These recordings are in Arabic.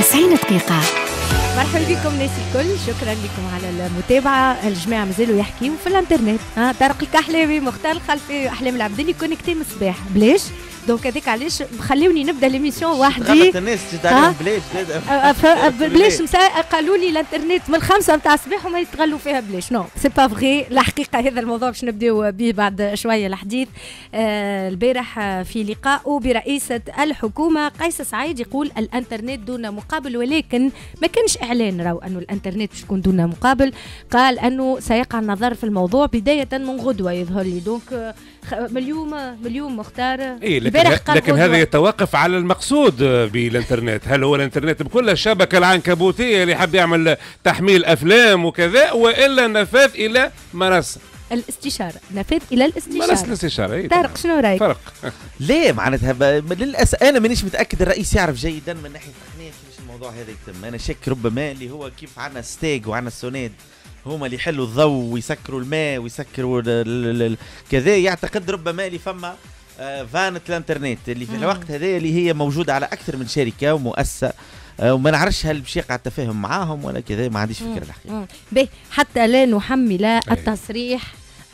90 دقيقة مرحبا بكم ناس الكل شكرا لكم على المتابعه الجماعه مازالوا يحكيوا في الانترنت ها طارق كحلاوي مختار خلفي احلام العبدلي كونكتي من الصباح بلاش دونك هذاك علاش خلوني نبدا ليميسيون وحدي الناس أه، أه، بلاش بلاش قالوا لي الانترنت من الخمسه نتاع الصباح وما يستغلوا فيها بلاش نو سي با فغي الحقيقه هذا الموضوع باش نبداو به بعد شويه الحديث آه البارح في لقاء برئيسه الحكومه قيس سعيد يقول الانترنت دون مقابل ولكن ما كانش إعلان راهو أنه الإنترنت باش تكون دون مقابل قال أنه سيقع النظر في الموضوع بداية من غدوة يظهر لي دونك من اليوم من اليوم مختار إيه لكن, لكن هذا يتوقف على المقصود بالإنترنت هل هو الإنترنت بكل الشبكة العنكبوتية اللي حب يعمل تحميل أفلام وكذا وإلا نفاذ إلى منصة الاستشاره نفاذ الى الاستشاره مارس الاستشاره إيه طارق شنو رايك فرق ليه معناتها للاسف انا مانيش متاكد الرئيس يعرف جيدا من ناحيه الموضوع هذا يتم انا شك ربما اللي هو كيف عندنا ستيج وعندنا السوناد هما اللي يحلوا الضوء ويسكروا الماء ويسكروا كذا يعتقد ربما اللي فما آه، فانت الانترنت اللي في الوقت هذا اللي هي موجوده على اكثر من شركه ومؤسسه آه، وما نعرفش هل باش يقع التفاهم معاهم ولا كذا ما عنديش فكره الحقيقه. به حتى لا نحمل أيوة. التصريح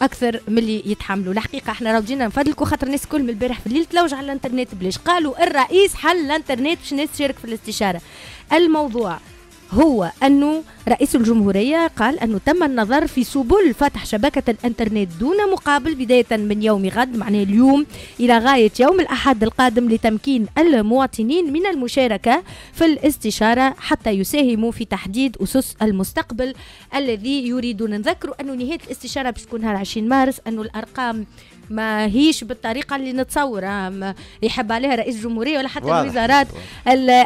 اكثر من اللي يتحملوا الحقيقه احنا راه جينا نفضلكم خاطر الناس كل من البارح في الليل تلوج على الانترنت بلاش قالوا الرئيس حل الانترنت باش الناس تشارك في الاستشاره الموضوع هو أنه رئيس الجمهورية قال أنه تم النظر في سبل فتح شبكة الإنترنت دون مقابل بداية من يوم غد معناه اليوم إلى غاية يوم الأحد القادم لتمكين المواطنين من المشاركة في الاستشارة حتى يساهموا في تحديد أسس المستقبل الذي يريدون نذكروا أنه نهاية الاستشارة باش تكون نهار 20 مارس أنه الأرقام ما هيش بالطريقه اللي نتصور آه، يحب عليها رئيس الجمهوريه ولا حتى الوزارات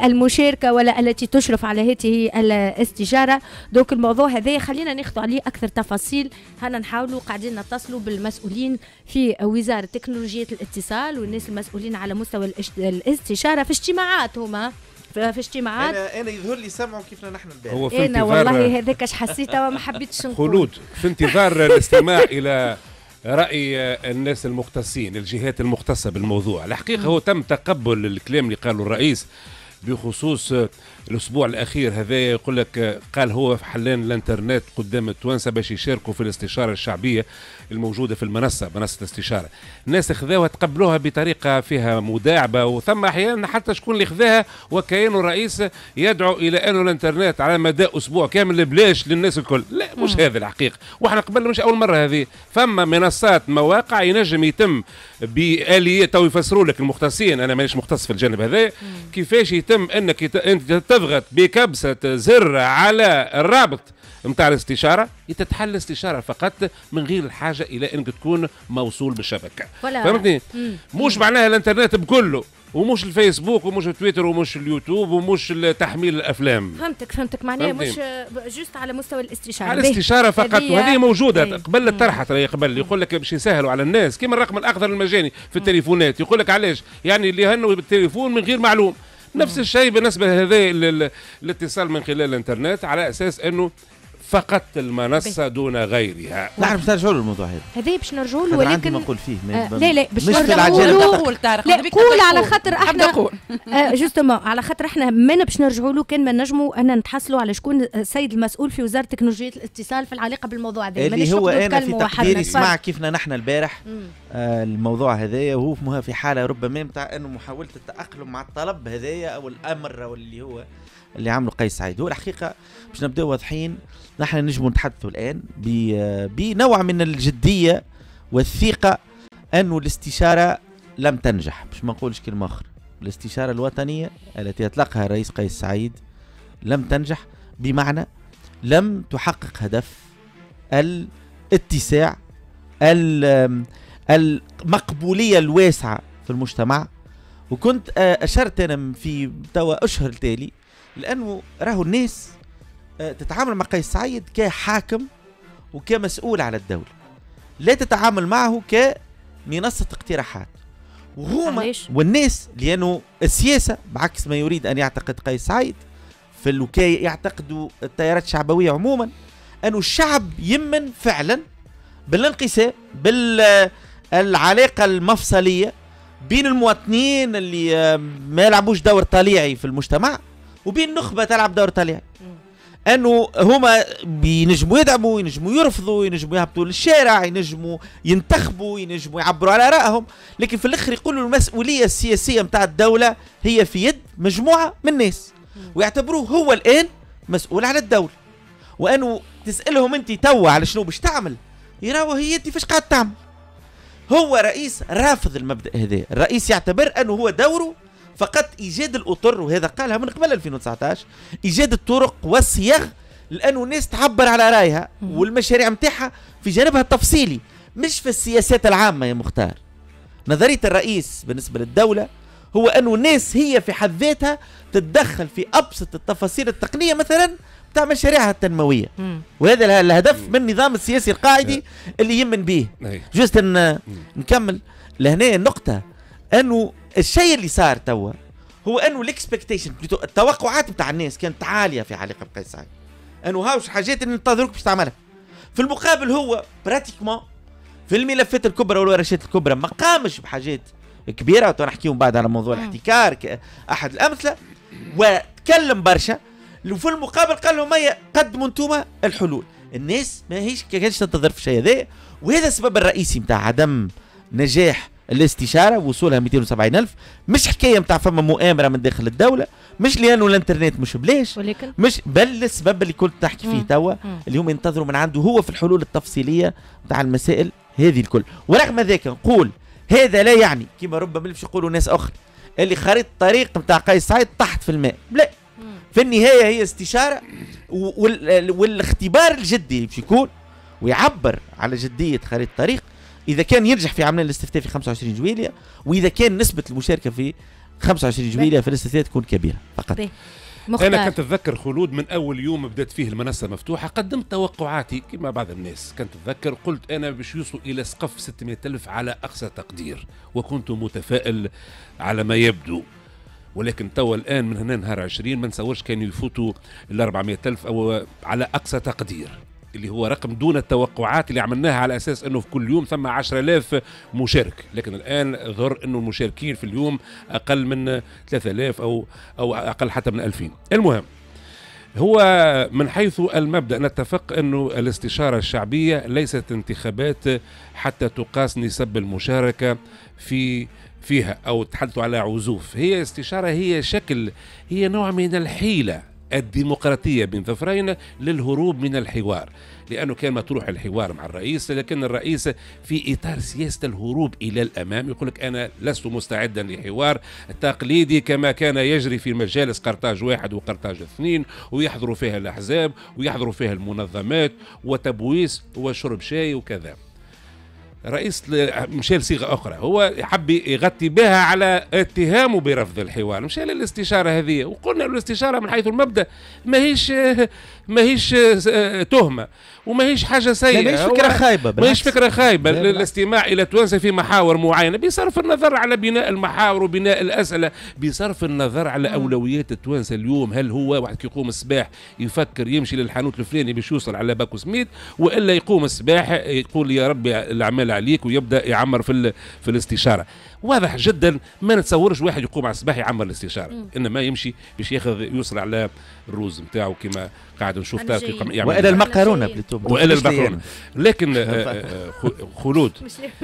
المشاركه ولا التي تشرف على هذه الاستجاره دوك الموضوع هذا خلينا ناخذ عليه اكثر تفاصيل هنا نحاولوا قاعدين نتصلوا بالمسؤولين في وزاره تكنولوجيا الاتصال والناس المسؤولين على مستوى الاستشاره في اجتماعات هما في اجتماعات انا انا يظهر لي سمعوا كيفنا نحن البارح هو في انا والله هذاك اش حسيته وما حبيتش نقول خلود في انتظار الاستماع الى راي الناس المختصين الجهات المختصه بالموضوع الحقيقه هو تم تقبل الكلام اللي قاله الرئيس بخصوص الاسبوع الاخير هذا يقول لك قال هو حلان الانترنت قدام التوانسه باش يشاركوا في الاستشاره الشعبيه الموجوده في المنصه منصه الاستشاره الناس خذاوها تقبلوها بطريقه فيها مداعبه وثم احيانا حتى شكون اللي خذاها وكأنه رئيس يدعو الى انه الانترنت على مدى اسبوع كامل بلاش للناس الكل لا مش هذا الحقيقه واحنا قبل مش اول مره هذه فما منصات مواقع ينجم يتم باليه تو يفسروا لك المختصين انا مانيش مختص في الجانب هذا كيفاش يتم انك انت تضغط بكبسة زر على الرابط نتاع الاستشاره تتحل الاستشاره فقط من غير الحاجه الى انك تكون موصول بالشبكه فهمتني مش معناها الانترنت بكله ومش الفيسبوك ومش تويتر ومش اليوتيوب ومش تحميل الافلام فهمتك فهمتك معناها مش جوست على مستوى الاستشاره على الاستشاره فقط وهذه موجوده بيه. قبل الطرح ترى قبل يقول لك باش يسهلوا على الناس كما الرقم الاخضر المجاني في التليفونات يقول لك علاش يعني اللي هنوا بالتليفون من غير معلوم نفس الشيء بالنسبه لهذا الاتصال من خلال الانترنت على اساس انه فقط المنصة دون غيرها نعرف باش نرجعوا للموضوع هذا هذا باش نرجعوا له ولكن نقول فيه آه لا لا باش نقول طارق لا قول على خاطر احنا آه، جوستومون على خاطر احنا ما باش نرجعوا له كان ما نجموا ان نتحصلوا على شكون السيد آه، المسؤول في وزارة تكنولوجيا الاتصال في العلاقة بالموضوع هذا اللي هو انا في تقديري سمع كيفنا نحن البارح آه، الموضوع هذايا وهو في حالة ربما نتاع انه محاولة التأقلم مع الطلب هذايا او الامر واللي اللي هو اللي عمله قيس سعيد هو الحقيقة باش نبداو واضحين نحن نجم نتحدث الآن بنوع من الجدية والثقة أن الاستشارة لم تنجح مش ما نقولش كلمة أخرى الاستشارة الوطنية التي أطلقها الرئيس قيس سعيد لم تنجح بمعنى لم تحقق هدف الاتساع المقبولية الواسعة في المجتمع وكنت آه، أشرت أنا في توا أشهر التالي لأنه راهو الناس آه، تتعامل مع قيس سعيد كحاكم وكمسؤول على الدولة لا تتعامل معه كمنصة اقتراحات وهما والناس لأنه السياسة بعكس ما يريد أن يعتقد قيس سعيد في الوكاية يعتقدوا التيارات الشعبوية عموما أنه الشعب يمن فعلا بالانقسام بالعلاقة المفصلية بين المواطنين اللي ما يلعبوش دور طليعي في المجتمع وبين نخبة تلعب دور طليعي انه هما بينجموا يدعموا ينجموا يرفضوا ينجموا يهبطوا للشارع ينجموا ينتخبوا ينجموا يعبروا على ارائهم لكن في الاخر يقولوا المسؤوليه السياسيه نتاع الدوله هي في يد مجموعه من الناس ويعتبروه هو الان مسؤول على الدوله وانه تسالهم انت توا على شنو باش تعمل يراو هي انت فاش قاعد تعمل هو رئيس رافض المبدا هذا الرئيس يعتبر انه هو دوره فقط ايجاد الاطر وهذا قالها من قبل 2019 ايجاد الطرق والصياغ لانه الناس تعبر على رايها والمشاريع نتاعها في جانبها التفصيلي مش في السياسات العامه يا مختار نظريه الرئيس بالنسبه للدوله هو انه الناس هي في حد ذاتها تتدخل في ابسط التفاصيل التقنيه مثلا بتاع مشاريعها التنمويه وهذا الهدف من النظام السياسي القاعدي اللي يمن به جوست نكمل لهنا النقطه انه الشيء اللي صار توا هو انه الاكسبكتيشن التوقعات بتاع الناس كانت عاليه في علاقه بقيس انه هاوش حاجات اللي ننتظروك باش تعملها في المقابل هو براتيكمون في الملفات الكبرى والورشات الكبرى ما قامش بحاجات كبيره تو نحكيهم بعد على موضوع الاحتكار احد الامثله وتكلم برشا وفي المقابل قال لهم هيا قدموا انتم الحلول الناس ما هيش كانتش تنتظر في الشيء هذا وهذا السبب الرئيسي نتاع عدم نجاح الاستشاره وصولها 270000 مش حكايه نتاع فما مؤامره من داخل الدوله مش لانه الانترنت مش بلاش ولكن مش بل السبب اللي كنت تحكي فيه توا اللي هم ينتظروا من عنده هو في الحلول التفصيليه نتاع المسائل هذه الكل ورغم ذلك نقول هذا لا يعني كما ربما باش يقولوا ناس اخرى اللي خريطه الطريق نتاع قيس سعيد تحت في الماء لا في النهايه هي استشاره والاختبار الجدي باش يكون ويعبر على جديه خريطه الطريق اذا كان ينجح في عمليه الاستفتاء في 25 جويليه واذا كان نسبه المشاركه في 25 جويليه في الاستفتاء تكون كبيره فقط طيب. مختار. انا كنت اتذكر خلود من اول يوم بدات فيه المنصه مفتوحه قدمت توقعاتي كما بعض الناس كنت اتذكر قلت انا باش يوصل الى سقف 600 الف على اقصى تقدير وكنت متفائل على ما يبدو ولكن توا الان من هنا نهار 20 ما نصورش كانوا يفوتوا ال 400 الف او على اقصى تقدير اللي هو رقم دون التوقعات اللي عملناها على اساس انه في كل يوم ثم 10000 مشارك لكن الان ظهر انه المشاركين في اليوم اقل من 3000 او او اقل حتى من 2000 المهم هو من حيث المبدا نتفق انه الاستشاره الشعبيه ليست انتخابات حتى تقاس نسب المشاركه في فيها او تحدثوا على عزوف هي استشاره هي شكل هي نوع من الحيله الديمقراطية بين ظفرين للهروب من الحوار لأنه كان مطروح الحوار مع الرئيس لكن الرئيس في إطار سياسة الهروب إلى الأمام يقول لك أنا لست مستعدا لحوار تقليدي كما كان يجري في مجالس قرطاج واحد وقرطاج اثنين ويحضروا فيها الأحزاب ويحضروا فيها المنظمات وتبويس وشرب شاي وكذا رئيس مشى لصيغه اخرى هو حب يغطي بها على اتهامه برفض الحوار مشى للاستشاره هذه وقلنا الاستشاره من حيث المبدا ماهيش ماهيش تهمه وماهيش حاجه سيئه ماهيش فكره خايبه ماهيش فكره خايبه للاستماع الى توانسه في محاور معينه بصرف النظر على بناء المحاور وبناء الاسئله بصرف النظر على اولويات التوانسه اليوم هل هو واحد يقوم الصباح يفكر يمشي للحانوت الفلاني باش يوصل على باكو سميت والا يقوم الصباح يقول يا ربي الاعمال عليك ويبدا يعمر في في الاستشاره واضح جدا ما نتصورش واحد يقوم على الصباح يعمر الاستشاره مم. انما يمشي باش ياخذ يوصل على الروز نتاعو كما قاعد نشوف يعمل والا بالتوب والا المكرونه لكن آه، آه، آه، خلود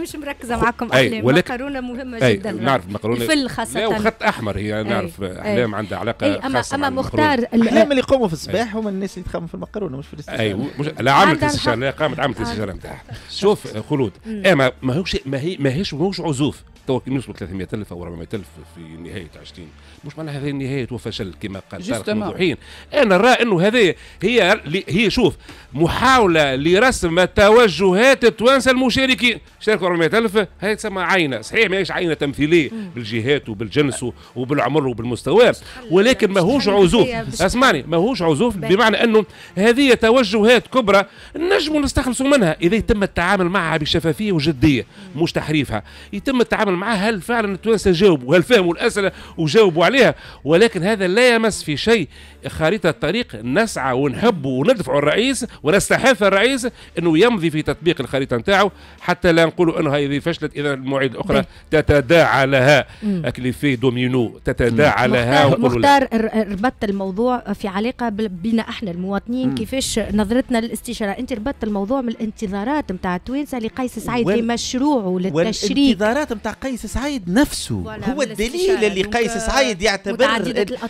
مش مركزه معكم احلام المكرونه مهمه أي جدا نعرف المقارونه الفل خاصه لا وخط احمر هي نعرف احلام عندها علاقه أما خاصه اما مختار الاحلام اللي يقوموا في الصباح هم الناس اللي تخمم في المكرونه مش في الاستشاره اي لا عملت الاستشاره لا قامت عملت الاستشاره نتاعها شوف خلود ايه ما ماهوش ما هي ماهيش ماهوش عزوف تو نوصلوا 300000 او 400000 في نهايه 20 مش معناها هذه نهايه وفشل كما قال طارق موضوعين انا راى انه هذه هي هي شوف محاوله لرسم توجهات التوانسه المشاركين شاركوا 400000 هي تسمى عينه صحيح ماهيش عينه تمثيليه بالجهات وبالجنس وبالعمر وبالمستوى ولكن ماهوش عزوف اسمعني ماهوش عزوف بمعنى انه هذه توجهات كبرى نجموا نستخلصوا منها اذا يتم التعامل معها بشفافيه وجديه مش تحريفها يتم التعامل معاه هل فعلا التوانسه جاوبوا هل فهموا الاسئله وجاوبوا عليها ولكن هذا لا يمس في شيء خريطه الطريق نسعى ونحب وندفع الرئيس ونستحث الرئيس انه يمضي في تطبيق الخريطه نتاعو حتى لا نقولوا انه هذه فشلت اذا المواعيد الاخرى تتداعى لها اكليفي دومينو تتداعى لها مختار ربطت الموضوع في علاقه بين احنا المواطنين كيفاش نظرتنا للاستشاره انت ربطت الموضوع من الانتظارات نتاع التوانسه لقيس سعيد لمشروعه للتشريع الانتظارات نتاع قيس سعيد نفسه هو الدليل اللي قيس سعيد يعتبر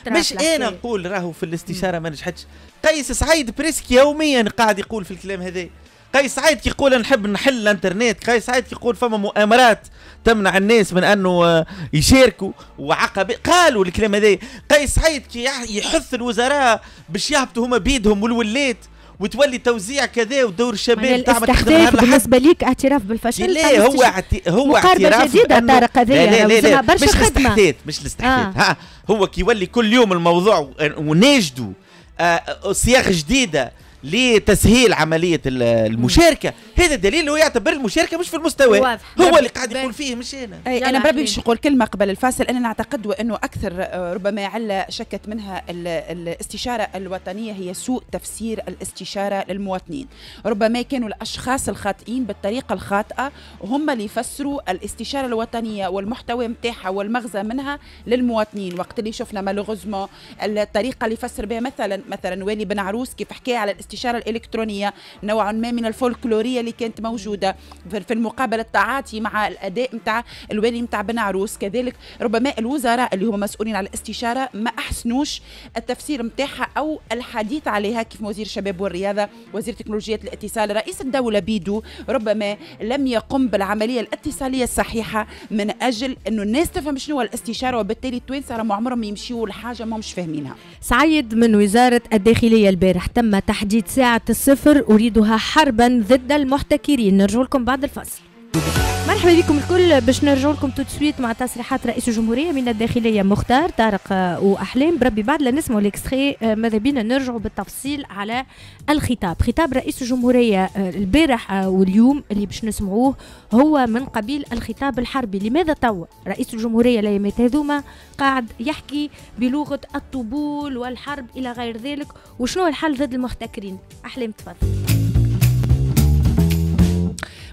مش انا نقول راهو في الاستشاره ما نجحتش قيس سعيد بريسك يوميا قاعد يقول في الكلام هذا قيس سعيد كيقول نحب نحل الانترنت قيس سعيد كيقول فما مؤامرات تمنع الناس من انه يشاركوا وعقب قالوا الكلام هذا قيس سعيد كي يحث الوزراء باش يهبطوا هما بيدهم والولات وتولي توزيع كذا ودور شباب تعمل الاستخفاف بالنسبه ليك اعتراف بالفشل لا هو عتي... هو اعتراف جديده طارق هذايا لا لا لا, لا, لا. مش الاستحداث مش الاستحداث آه. ها هو كيولي كل يوم الموضوع آه، ونجدوا آه صياغ جديده لتسهيل عمليه المشاركه هذا دليل هو يعتبر المشاركه مش في المستوى واضح. هو نعم. اللي قاعد يقول فيه مش انا اي انا بربي مش نقول كلمه قبل الفاصل انا نعتقد وانه اكثر آه، ربما عله شكت منها الاستشاره الوطنيه هي سوء تفسير الاستشاره للمواطنين ربما كانوا الاشخاص الخاطئين بالطريقه الخاطئه هم اللي يفسروا الاستشاره الوطنيه والمحتوى متاحة والمغزى منها للمواطنين وقت اللي شفنا مالوغوزمون الطريقه اللي يفسر بها مثلا مثلا والي بن عروس كيف حكى على الاستشاره الالكترونيه نوع ما من الفولكلوريه اللي كانت موجوده في المقابله التعاطي مع الاداء نتاع الوالي نتاع بن عروس كذلك ربما الوزراء اللي هم مسؤولين على الاستشاره ما احسنوش التفسير نتاعها او الحديث عليها كيف وزير الشباب والرياضه وزير تكنولوجيات الاتصال رئيس الدوله بيدو ربما لم يقم بالعمليه الاتصاليه الصحيحه من اجل انه الناس تفهم شنو الاستشاره وبالتالي التوانسه راهم عمرهم يمشيوا لحاجه ما مش فاهمينها سعيد من وزاره الداخليه البارح تم تحديد جديد ساعة الصفر أريدها حربا ضد المحتكرين نرجو لكم بعد الفصل مرحبا بكم الكل باش نرجو لكم تو سويت مع تصريحات رئيس الجمهوريه من الداخليه مختار طارق آه، واحلام بربي بعد لا نسمعوا ليكستري آه، ماذا بينا نرجعوا بالتفصيل على الخطاب خطاب رئيس الجمهوريه آه، البارح واليوم اللي باش نسمعوه هو من قبيل الخطاب الحربي لماذا توا رئيس الجمهوريه الايامات هذوما قاعد يحكي بلغه الطبول والحرب الى غير ذلك وشنو الحل ضد المحتكرين احلام تفضل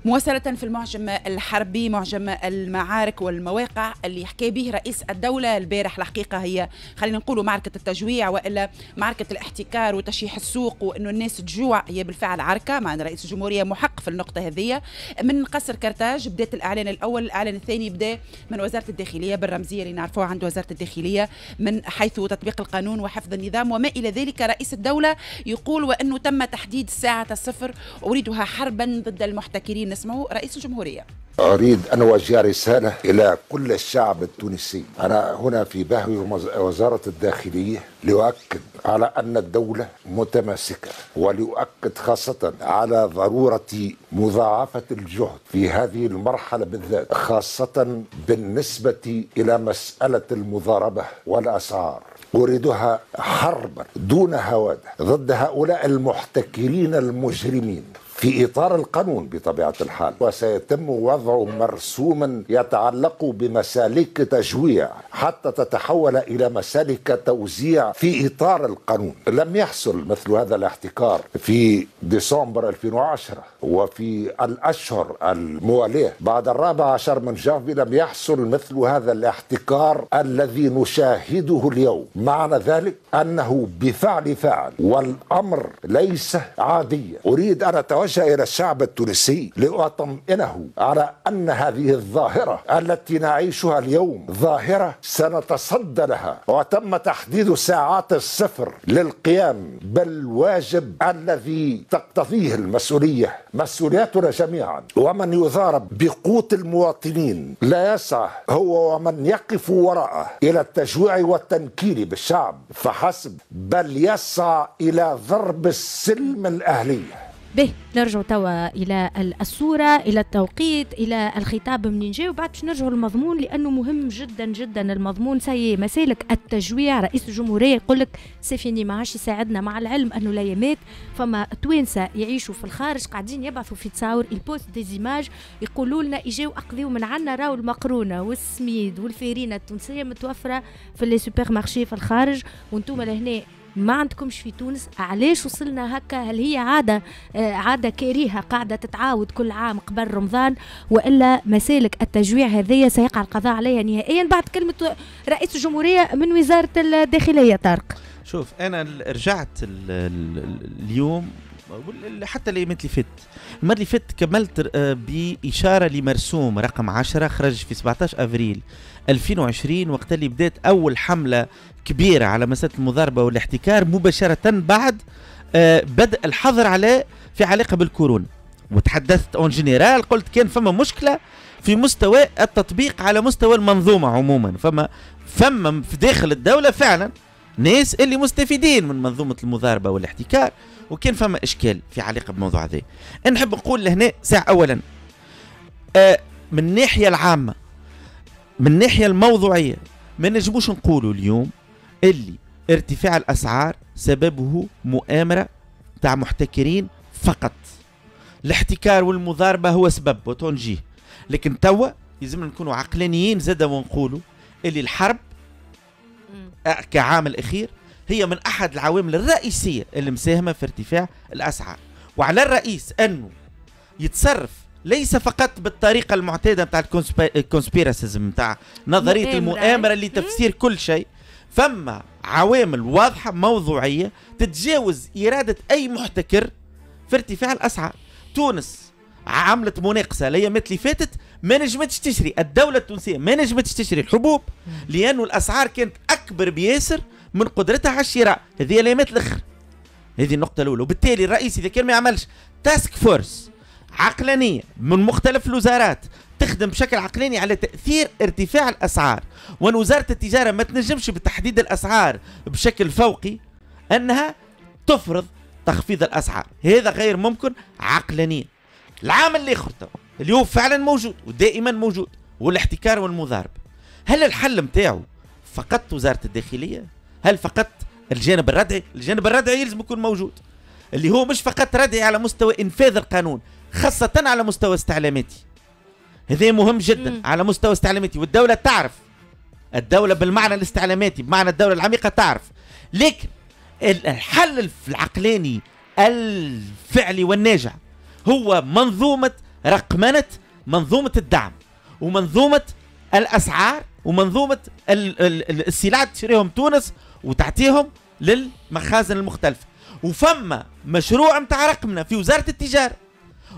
مواصلة في المعجم الحربي معجم المعارك والمواقع اللي حكى به رئيس الدولة البارح الحقيقة هي خلينا نقولوا معركة التجويع وإلا معركة الاحتكار وتشييح السوق وأنه الناس تجوع هي بالفعل عركة مع رئيس الجمهورية محق في النقطة هذه من قصر كرتاج بدأت الإعلان الأول الإعلان الثاني بدأ من وزارة الداخلية بالرمزية اللي نعرفوها عند وزارة الداخلية من حيث تطبيق القانون وحفظ النظام وما إلى ذلك رئيس الدولة يقول وأنه تم تحديد الساعة الصفر أريدها حربا ضد المحتكرين نسمعه رئيس الجمهورية أريد أن أوجه رسالة إلى كل الشعب التونسي أنا هنا في بهو وزارة الداخلية لأؤكد على أن الدولة متماسكة ولأؤكد خاصة على ضرورة مضاعفة الجهد في هذه المرحلة بالذات خاصة بالنسبة إلى مسألة المضاربة والأسعار أريدها حربا دون هوادة ضد هؤلاء المحتكرين المجرمين في إطار القانون بطبيعة الحال وسيتم وضع مرسوما يتعلق بمسالك تجويع حتى تتحول إلى مسالك توزيع في إطار القانون لم يحصل مثل هذا الاحتكار في ديسمبر 2010 وفي الأشهر الموالية بعد الرابع عشر من جانفي لم يحصل مثل هذا الاحتكار الذي نشاهده اليوم معنى ذلك أنه بفعل فعل والأمر ليس عاديا أريد أن أتوجه عش إلى الشعب التونسي لأطمئنه على أن هذه الظاهرة التي نعيشها اليوم ظاهرة سنتصدى لها وتم تحديد ساعات الصفر للقيام بالواجب الذي تقتضيه المسؤولية مسؤوليتنا جميعا ومن يضارب بقوت المواطنين لا يسعى هو ومن يقف وراءه إلى التجويع والتنكيل بالشعب فحسب بل يسعى إلى ضرب السلم الأهلية به نرجع توا الى الصوره الى التوقيت الى الخطاب منين جاي وبعد باش نرجعوا للمضمون لانه مهم جدا جدا المضمون سي مسالك التجويع رئيس الجمهوريه يقول لك سيفيني ما عادش يساعدنا مع العلم انه يمات فما توانسه يعيشوا في الخارج قاعدين يبعثوا في تصاور البوست ديزيماج يقولوا لنا اجاو اقضيوا من عنا راهو المقرونه والسميد والفيرينه التونسيه متوفره في لي سوبر مارشي في الخارج وانتم لهنا ما عندكمش في تونس علاش وصلنا هكا هل هي عادة آه، عادة كريهة قاعدة تتعاود كل عام قبل رمضان وإلا مسالك التجويع هذه سيقع القضاء عليها نهائيا بعد كلمة رئيس الجمهورية من وزارة الداخلية طارق شوف أنا رجعت اليوم حتى الايامات اللي فاتت المره اللي فاتت كملت آه، باشاره لمرسوم رقم 10 خرج في 17 افريل 2020 وقت اللي بدات اول حمله كبيره على مساله المضاربه والاحتكار مباشره بعد آه، بدء الحظر على في علاقه بالكورونا وتحدثت اون جينيرال قلت كان فما مشكله في مستوى التطبيق على مستوى المنظومه عموما فما فما في داخل الدوله فعلا ناس اللي مستفيدين من منظومه المضاربه والاحتكار وكان فما اشكال في علاقه بموضوع هذا نحب نقول لهنا ساعه اولا آه من الناحيه العامه من الناحيه الموضوعيه ما نجموش نقولوا اليوم اللي ارتفاع الاسعار سببه مؤامره تاع محتكرين فقط الاحتكار والمضاربه هو سبب وتنجيه لكن توا لازم نكونوا عقلانيين زاد ونقولوا اللي الحرب كعامل أخير هي من أحد العوامل الرئيسية اللي مساهمة في ارتفاع الأسعار وعلى الرئيس أنه يتصرف ليس فقط بالطريقة المعتادة متاع الكونسبيراسيزم متاع نظرية المؤامرة اللي تفسير كل شيء فما عوامل واضحة موضوعية تتجاوز إرادة أي محتكر في ارتفاع الأسعار تونس عملت مناقصه اللي فاتت ما نجمتش تشري الدوله التونسيه ما نجمتش تشري الحبوب لانه الاسعار كانت اكبر بياسر من قدرتها على الشراء هذه الايام الاخر هذه النقطه الاولى وبالتالي الرئيس اذا كان ما يعملش تاسك فورس عقلانيه من مختلف الوزارات تخدم بشكل عقلاني على تاثير ارتفاع الاسعار وان وزاره التجاره ما تنجمش بتحديد الاسعار بشكل فوقي انها تفرض تخفيض الاسعار هذا غير ممكن عقلانيا العام الاخر هو فعلا موجود ودائما موجود والاحتكار والمضاربه هل الحل نتاعو فقط وزاره الداخليه هل فقط الجانب الردعي الجانب الردعي يلزم يكون موجود اللي هو مش فقط ردعي على مستوى انفاذ القانون خاصه على مستوى استعلاماتي هذا مهم جدا مم. على مستوى استعلاماتي والدوله تعرف الدوله بالمعنى الاستعلاماتي بمعنى الدوله العميقه تعرف لكن الحل العقلاني الفعلي والناجع هو منظومة رقمنة منظومة الدعم ومنظومة الأسعار ومنظومة السلع تشريهم تونس وتعطيهم للمخازن المختلفة وفما مشروع متاع رقمنا في وزارة التجارة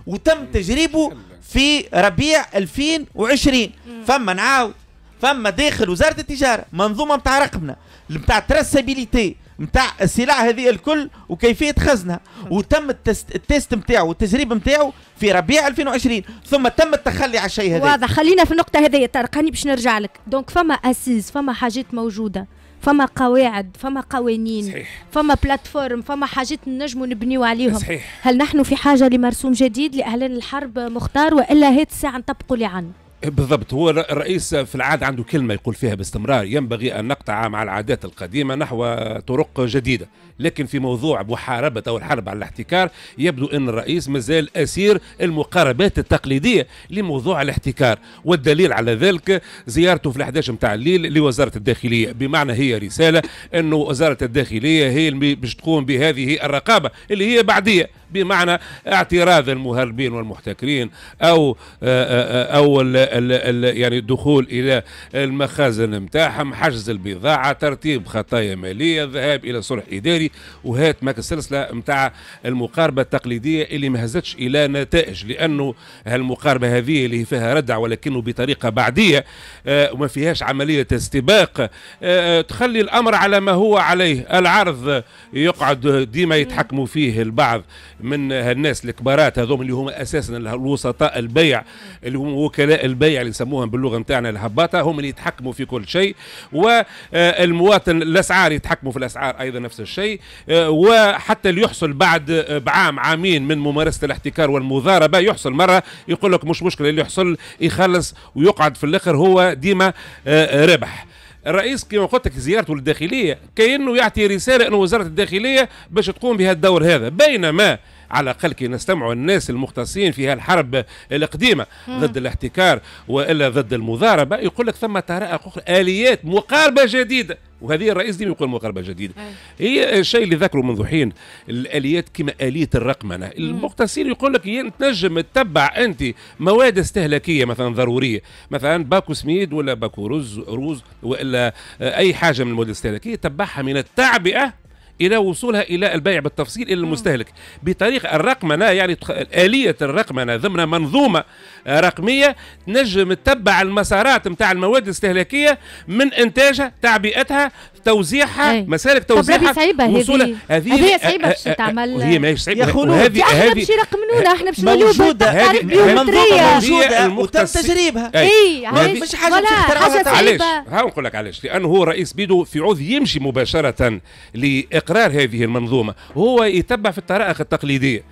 وتم تجريبه في ربيع 2020 فما نعاود فما داخل وزارة التجارة منظومة متاع رقمنا متاع ترسابيليتي نتاع السلع هذه الكل وكيفيه خزنها وتم التست التيست نتاعو والتجريب نتاعو في ربيع 2020 ثم تم التخلي على الشيء هذا واضح خلينا في النقطه هذه طارق باش نرجع لك دونك فما اسيز فما حاجات موجوده فما قواعد فما قوانين صحيح. فما بلاتفورم فما حاجات نجموا نبنيو عليهم صحيح. هل نحن في حاجه لمرسوم جديد لاعلان الحرب مختار والا هات الساعه نطبقوا لعن بالضبط هو الرئيس في العادة عنده كلمة يقول فيها باستمرار ينبغي أن نقطع مع العادات القديمة نحو طرق جديدة لكن في موضوع محاربة أو الحرب على الاحتكار يبدو أن الرئيس مازال أسير المقاربات التقليدية لموضوع الاحتكار والدليل على ذلك زيارته في 11 متاع الليل لوزارة الداخلية بمعنى هي رسالة أن وزارة الداخلية هي اللي باش تقوم بهذه الرقابة اللي هي بعدية بمعنى اعتراض المهربين والمحتكرين أو آه، آه، آه، أو ال ال يعني الدخول الى المخازن نتاعهم حجز البضاعه ترتيب خطايا ماليه الذهاب الى صلح اداري وهات ماك السلسله نتاع المقاربه التقليديه اللي ما هزتش الى نتائج لانه هالمقاربه هذه اللي فيها ردع ولكنه بطريقه بعديه آه وما فيهاش عمليه استباق آه, آه، تخلي الامر على ما هو عليه العرض يقعد ديما يتحكموا فيه البعض من هالناس الكبارات هذوم اللي هم اساسا الوسطاء البيع اللي هم وكلاء البيع البيع اللي يسموها باللغه نتاعنا الهباطه هم اللي يتحكموا في كل شيء والمواطن الاسعار يتحكموا في الاسعار ايضا نفس الشيء وحتى اللي يحصل بعد بعام عامين من ممارسه الاحتكار والمضاربه يحصل مره يقول لك مش مشكله اللي يحصل يخلص ويقعد في الاخر هو ديما آه، ربح الرئيس كما قلت لك زيارته للداخليه كانه يعطي رساله ان وزاره الداخليه باش تقوم بهذا الدور هذا بينما على الاقل كي نستمعوا الناس المختصين في هالحرب القديمه مم. ضد الاحتكار والا ضد المضاربه يقول لك ثم طرائق اخرى اليات مقاربه جديده وهذه الرئيس ديما يقول مقاربه جديده هي الشيء اللي ذكره منذ حين الاليات كما اليه الرقمنه المختصين يقول لك تنجم تتبع انت مواد استهلاكيه مثلا ضروريه مثلا باكو سميد ولا باكو رز روز والا اي حاجه من المواد الاستهلاكيه تتبعها من التعبئه الى وصولها الى البيع بالتفصيل الى المستهلك بطريقه الرقمنه يعني اليه الرقمنه ضمن منظومه رقميه تنجم تتبع المسارات نتاع المواد الاستهلاكيه من انتاجها تعبئتها توزيعها أي. مسالك توزيعها طب صعيبه هذه هذه صعيبه باش أه، أه، أه، تعمل وهي ماهيش صعيبه هذه هذه احنا باش يرقمنونا احنا باش موجوده هذه البيومتريه موجوده وتم تجريبها اي مش حاجه باش علاش ها نقول لك علاش لانه هو رئيس بيدو في عوض يمشي مباشره لاقرار هذه المنظومه هو يتبع في الطرائق التقليديه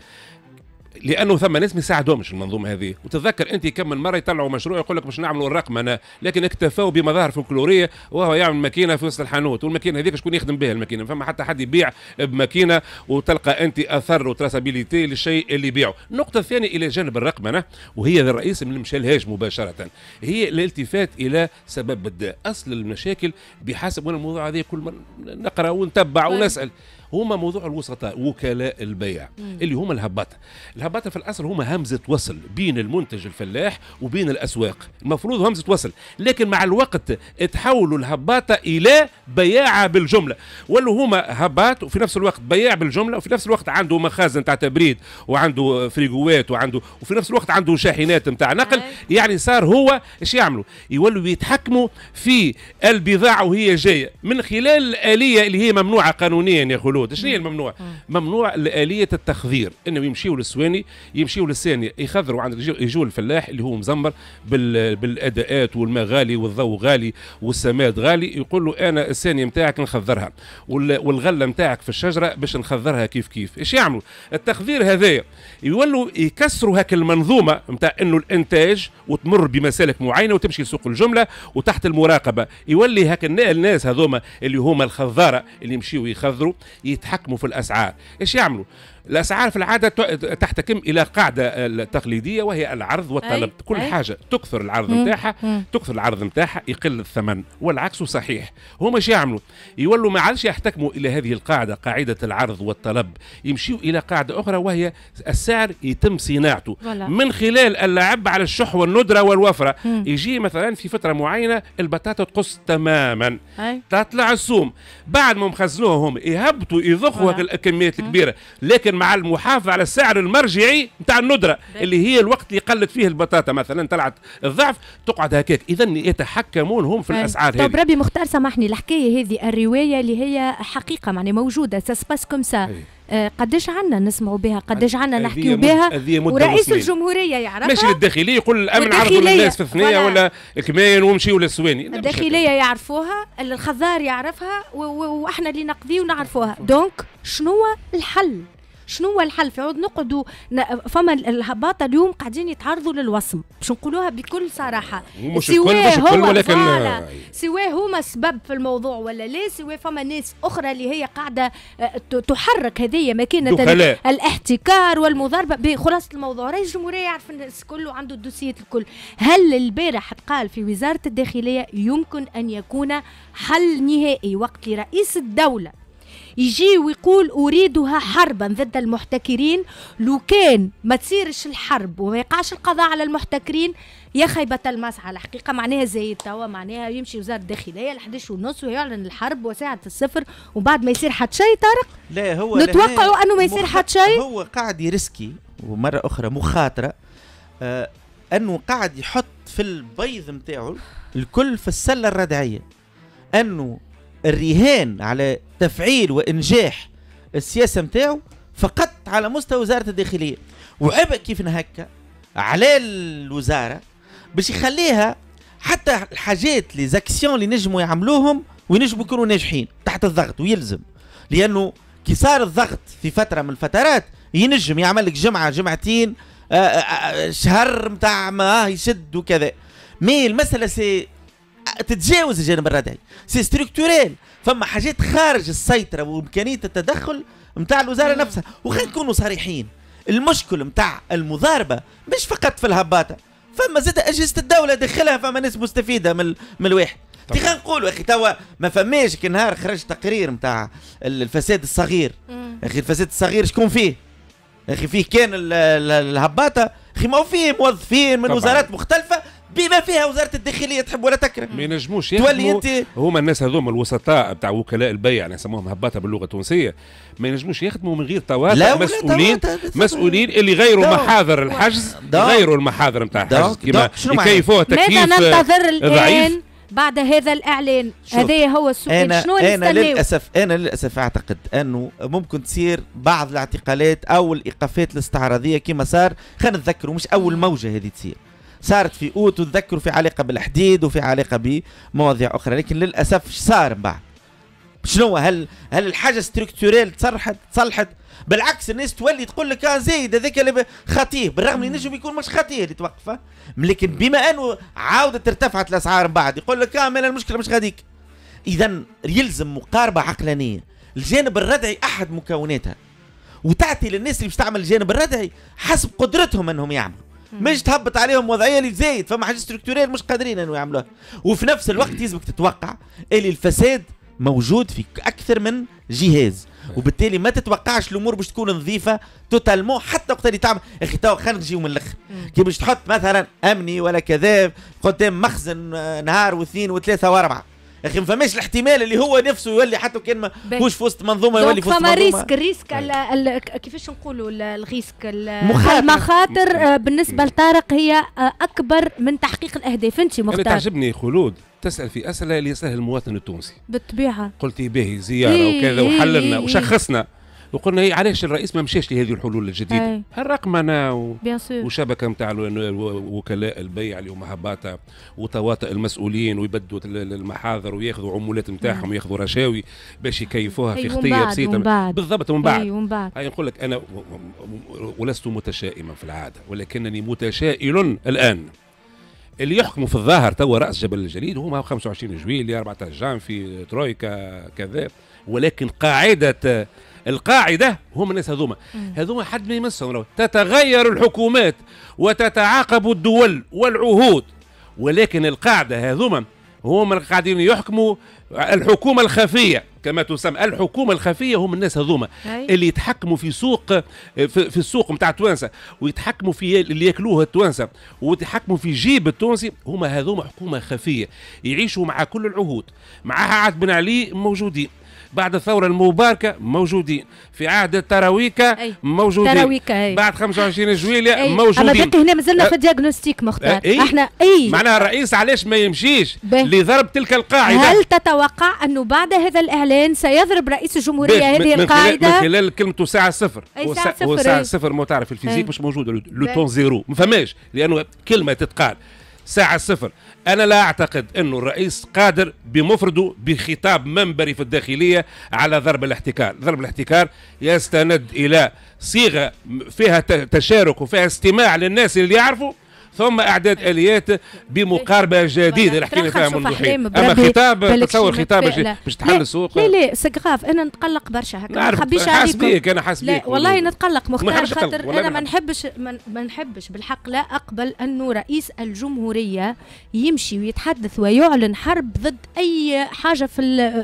لانه ثم ناس ما يساعدوهمش المنظومه هذه وتذكر انت كم من مره يطلعوا مشروع يقول لك باش نعملوا الرقمنه لكن اكتفوا بمظاهر فلكلوريه وهو يعمل ماكينه في وسط الحانوت والماكينه هذيك شكون يخدم بها الماكينه فما حتى حد يبيع بماكينه وتلقى انت اثر وتراسابيليتي للشيء اللي يبيعه النقطه الثانيه الى جانب الرقمنه وهي الرئيس ما مشالهاش مباشره هي الالتفات الى سبب الداء اصل المشاكل بحسب وانا الموضوع هذا كل ما نقرا ونتبع طيب. ونسال هما موضوع الوسطاء وكلاء البيع مم. اللي هما الهباطه الهباطه في الاصل هما همزه وصل بين المنتج الفلاح وبين الاسواق المفروض همزه وصل لكن مع الوقت تحولوا الهباطه الى بياعه بالجمله ولو هما هباط وفي نفس الوقت بياع بالجمله وفي نفس الوقت عنده مخازن تاع تبريد وعنده فريجوات وعنده وفي نفس الوقت عنده شاحنات نتاع نقل يعني صار هو ايش يعملوا يولوا يتحكموا في البضاعه وهي جايه من خلال الاليه اللي هي ممنوعه قانونيا يا خلود الحدود شنو هي الممنوع ممنوع لآلية التخذير انه يمشيوا للسواني يمشيوا للسانية يخذروا عند يجوا الفلاح اللي هو مزمر بالاداءات والماء غالي والضوء غالي والسماد غالي يقول له انا السانية نتاعك نخذرها والغله نتاعك في الشجره باش نخذرها كيف كيف ايش يعملوا التخذير هذايا يولوا يكسروا هاك المنظومه نتاع انه الانتاج وتمر بمسالك معينه وتمشي لسوق الجمله وتحت المراقبه يولي هاك الناس هذوما اللي هما الخذاره اللي يمشيوا يخذروا يتحكموا في الاسعار ايش يعملوا الاسعار في العاده تحتكم الى قاعده التقليديه وهي العرض والطلب أي. كل أي. حاجه تكثر العرض نتاعها تكثر العرض نتاعها يقل الثمن والعكس صحيح هما شو يعملوا يولوا ما عادش يحتكموا الى هذه القاعده قاعده العرض والطلب يمشيوا الى قاعده اخرى وهي السعر يتم صناعته ولا. من خلال اللعب على الشح والندره والوفره مم. يجي مثلا في فتره معينه البطاطا تقص تماما أي. تطلع السوم بعد ما مخزنوهم يهبطوا يضخوا الكميات الكبيره لكن مع المحافظه على السعر المرجعي نتاع الندره اللي هي الوقت اللي قلت فيه البطاطا مثلا طلعت الضعف تقعد هكاك اذا يتحكمون هم في الاسعار هذه طب ربي مختار سامحني الحكايه هذه الروايه اللي هي حقيقه معناها موجوده ساسباس كوم سا قداش عنا نسمعوا بها قداش عنا نحكيوا بها ورئيس الجمهوريه يعرفها ماشي للداخليه يقول الامن عرضوا للناس في الثنيه ولا ومشي ولا للسواني الداخليه يعرفوها الخضار يعرفها واحنا اللي نقضيه ونعرفوها دونك شنو الحل شنو هو الحل في عود نقعدوا فما الهباطه اليوم قاعدين يتعرضوا للوصم باش نقولوها بكل صراحه سواء هما ولكن آه، سواء هما سبب في الموضوع ولا لا سواء فما ناس اخرى اللي هي قاعده آه، تحرك هذه ماكينه الاحتكار والمضاربه بخلاصه الموضوع رئيس الجمهوريه يعرف الناس كله عنده الدوسيات الكل هل البارح تقال في وزاره الداخليه يمكن ان يكون حل نهائي وقت رئيس الدوله يجي ويقول أريدها حربا ضد المحتكرين لو كان ما تصيرش الحرب وما يقعش القضاء على المحتكرين يا خيبة المسعى الحقيقة معناها زايد توا معناها يمشي وزارة الداخلية ل 11 ونص ويعلن الحرب وساعة الصفر وبعد ما يصير حتى شيء طارق لا هو نتوقعوا أنه ما يصير حتى شيء هو قاعد يرسكي ومرة أخرى مخاطرة آه أنه قاعد يحط في البيض نتاعو الكل في السلة الردعية أنه الرهان على تفعيل وانجاح السياسه نتاعو فقط على مستوى وزاره الداخليه وعبء كيف هكا على الوزاره باش يخليها حتى الحاجات لي زاكسيون اللي نجموا يعملوهم وينجموا يكونوا ناجحين تحت الضغط ويلزم لانه كي صار الضغط في فتره من الفترات ينجم يعمل لك جمعه جمعتين آه، آه، آه، شهر نتاع ما يشد وكذا مي المساله سي تتجاوز الجانب الردعي سي ستركتوريل فما حاجات خارج السيطره وامكانيه التدخل نتاع الوزاره نفسها وخلينا نكونوا صريحين المشكل نتاع المضاربه مش فقط في الهباطه فما زاد اجهزه الدوله داخلها فما ناس مستفيده من من الواحد تي خلينا نقولوا اخي توا ما فماش كي نهار خرج تقرير نتاع الفساد الصغير اخي الفساد الصغير شكون فيه؟ اخي فيه كان الهباطه اخي ما هو فيه موظفين من وزارات مختلفه بما فيها وزاره الداخليه تحب ولا تكره ما ينجموش تولي انت هما الناس هذوما الوسطاء بتاع وكلاء البيع نسموهم يعني هباطه باللغه التونسيه ما ينجموش يخدموا من غير تواطع مسؤولين مسؤولين اللي غيروا محاضر الحجز غيروا المحاضر نتاع الحجز كما يكيفوها تكييف ماذا ننتظر الان بعد هذا الاعلان هذا هو السؤال أنا شنو انا للاسف انا للاسف اعتقد انه ممكن تصير بعض الاعتقالات او الايقافات الاستعراضيه كما صار خلينا نتذكروا مش اول موجه هذه تصير صارت في اوت وتذكروا في علاقه بالحديد وفي علاقه بمواضيع اخرى لكن للاسف صار بعد شنو هل هل الحاجه ستركتوريل تصلحت تصلحت بالعكس الناس تولي تقول لك اه زايد هذاك اللي خطير بالرغم اللي نجم يكون مش خطير اللي توقفه لكن بما انه عاودت ارتفعت الاسعار من بعد يقول لك اه مال المشكله مش غاديك اذا يلزم مقاربه عقلانيه الجانب الردعي احد مكوناتها وتعطي للناس اللي باش تعمل الجانب الردعي حسب قدرتهم انهم يعملوا مش تهبط عليهم وضعيه اللي زايد فما حاجه ستركتوريل مش قادرين انه يعملوها وفي نفس الوقت يلزمك تتوقع اللي الفساد موجود في اكثر من جهاز وبالتالي ما تتوقعش الامور باش تكون نظيفه توتالمون حتى وقت اللي تعمل اخي تو خلينا نجيو من الاخر كي باش تحط مثلا امني ولا كذا قدام مخزن آه، نهار واثنين وثلاثه واربعه اخي ما فماش الاحتمال اللي هو نفسه يولي حتى كان ما هوش في وسط منظومه يولي في وسط فما ريسك طيب. ريسك كيفاش نقولوا الريسك المخاطر آه، بالنسبه لطارق هي آه، اكبر من تحقيق الاهداف انت يعني مختار انا تعجبني خلود تسال في اسئله اللي يسالها المواطن التونسي بالطبيعه قلتي باهي زياره إيه، وكذا إيه، وحللنا إيه، وشخصنا وقلنا هي إيه، علاش الرئيس ما مشاش لهذه الحلول الجديده الرقم انا و... وشبكه نتاع وكلاء البيع اللي هما هباطه وتواطئ المسؤولين ويبدوا المحاضر وياخذوا عمولات نتاعهم وياخذوا رشاوي باش يكيفوها في خطيه بسيطه بالضبط من بعد من بعد هاي نقول لك انا ولست متشائما في العاده ولكنني متشائل الان اللي يحكموا في الظاهر توا راس جبل الجليد هما 25 جويلية 14 جان في ترويكا كذا ولكن قاعده القاعدة هم الناس هذوما هذوما حد ما يمسهم تتغير الحكومات وتتعاقب الدول والعهود ولكن القاعدة هذوما هم قاعدين يحكموا الحكومة الخفية كما تسمى الحكومة الخفية هم الناس هذوما اللي يتحكموا في سوق في, في السوق نتاع التوانسة ويتحكموا في اللي ياكلوه التوانسة ويتحكموا في جيب التونسي هما هذوما حكومة خفية يعيشوا مع كل العهود معها عاد بن علي موجودين بعد الثورة المباركة موجودين في عهد التراويكة موجودين تراويكة بعد 25 جويلية موجودين أما بقي هنا مازلنا في الدياغنوستيك مختار أي. احنا أي معناها الرئيس علاش ما يمشيش لضرب تلك القاعدة هل تتوقع أنه بعد هذا الإعلان سيضرب رئيس الجمهورية هذه القاعدة من خلال كلمته ساعة صفر أي ساعة صفر وساعة صفر ما تعرف الفيزيك مش موجودة لو تون زيرو ما فماش لأنه كلمة تتقال ساعة صفر أنا لا أعتقد أنه الرئيس قادر بمفرده بخطاب منبري في الداخلية على ضرب الاحتكار ضرب الاحتكار يستند إلى صيغة فيها تشارك وفيها استماع للناس اللي يعرفوا ثم اعداد اليات بمقاربه جديده اللي حكينا فيها من الوحيد اما خطاب تصور خطاب باش تحل السوق لا لا سكراف انا نتقلق برشا هكا ما نخبيش حاس بيك انا حاس بيك والله نتقلق مختار خاطر انا ما نحبش ما نحبش بالحق لا اقبل انه رئيس الجمهوريه يمشي ويتحدث ويعلن حرب ضد اي حاجه في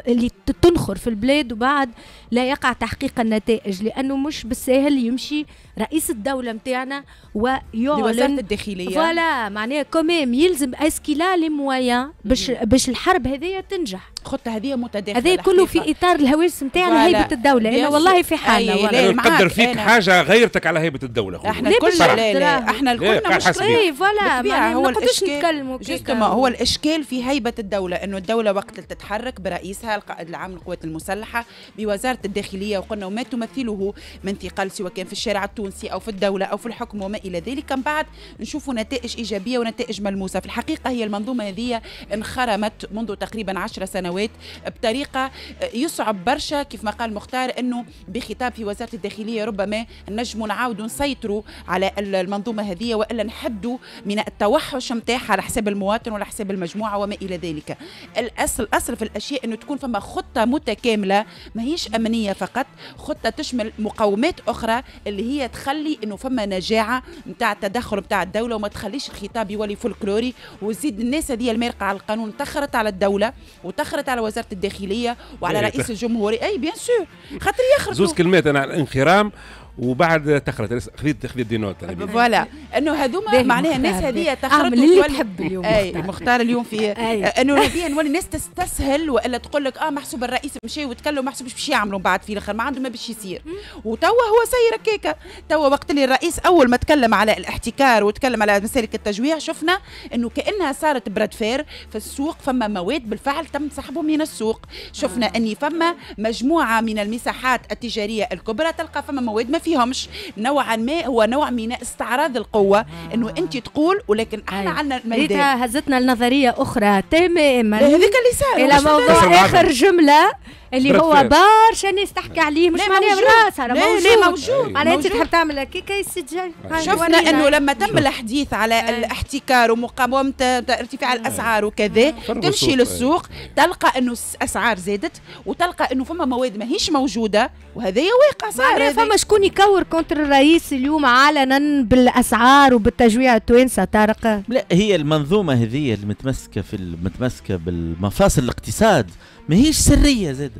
اللي تنخر في البلاد وبعد لا يقع تحقيق النتائج لانه مش بالساهل يمشي رئيس الدوله نتاعنا ويعلن لوزاره الداخليه فوالا معناها كوميم يلزم اسكي لا لي موان باش باش الحرب هذيا تنجح خطه هذه متداخله هذا كله في اطار الهواجس نتاعنا هيبه الدوله انا والله في حالنا أيه نقدر فيك أنا. حاجه غيرتك على هيبه الدوله احنا الكل لا لا احنا الكل اي فوالا هو الاشكال هو الاشكال في هيبه الدوله انه الدوله وقت تتحرك برئيسها القائد العام للقوات المسلحه بوزاره الداخليه وقلنا وما تمثله من ثقل سواء كان في الشارع التونسي او في الدوله او في الحكم وما الى ذلك من بعد نشوفوا نتائج ايجابيه ونتائج ملموسه في الحقيقه هي المنظومه هذه انخرمت منذ تقريبا 10 سنوات سنوات بطريقه يصعب برشا كيف ما قال مختار انه بخطاب في وزاره الداخليه ربما نجموا نعاودوا نسيطروا على المنظومه هذه والا نحدوا من التوحش نتاعها على حساب المواطن وعلى حساب المجموعه وما الى ذلك الاصل اصل في الاشياء انه تكون فما خطه متكامله ماهيش امنيه فقط خطه تشمل مقومات اخرى اللي هي تخلي انه فما نجاعه نتاع التدخل نتاع الدوله وما تخليش الخطاب يولي فولكلوري وتزيد الناس هذه المارقه على القانون تخرت على الدوله وتخرت دارت على وزاره الداخليه وعلى إيه، رئيس الجمهوريه اي بيان سور خاطر يخرجوا زوز كلمات انا على الانخرام وبعد تخرج خذيت خذيت دي نوت فوالا انه هذوما معناها الناس هذه آه، تخرج اللي تحب اليوم اي مختار اليوم في أيوة. انه هذيا نولي الناس تستسهل والا تقول لك اه محسوب الرئيس مشى وتكلم محسوب باش يعملوا بعد في الاخر ما عنده ما باش يصير وتوا هو سير هكاكا توا وقت اللي الرئيس اول ما تكلم على الاحتكار وتكلم على مسالك التجويع شفنا انه كانها صارت براد فير في السوق فما مواد بالفعل تم سحبهم من السوق شفنا آه. اني فما مجموعه من المساحات التجاريه الكبرى تلقى فما مواد ما فيهمش نوعا ما هو نوع من استعراض القوه آه. انه انت تقول ولكن احنا طيب. عندنا الميدان هزتنا لنظريه اخرى تماما هذيك اللي صار الى موضوع اخر جمله اللي هو برشا ناس تحكي نعم. عليه مش معناها براسها موجود موجود معناها انت تحب تعمل هكاك السجل شفنا انه لما تم الحديث على آه. الاحتكار ومقاومه ارتفاع آه. الاسعار وكذا تمشي للسوق تلقى انه الاسعار زادت وتلقى انه فما مواد ماهيش موجوده وهذا واقع صار فما شكون يكور كونتر الرئيس اليوم علنا بالاسعار وبالتجويع التوانسه طارق لا هي المنظومه هذه المتمسكه في المتمسكه بالمفاصل الاقتصاد ماهيش سريه زاد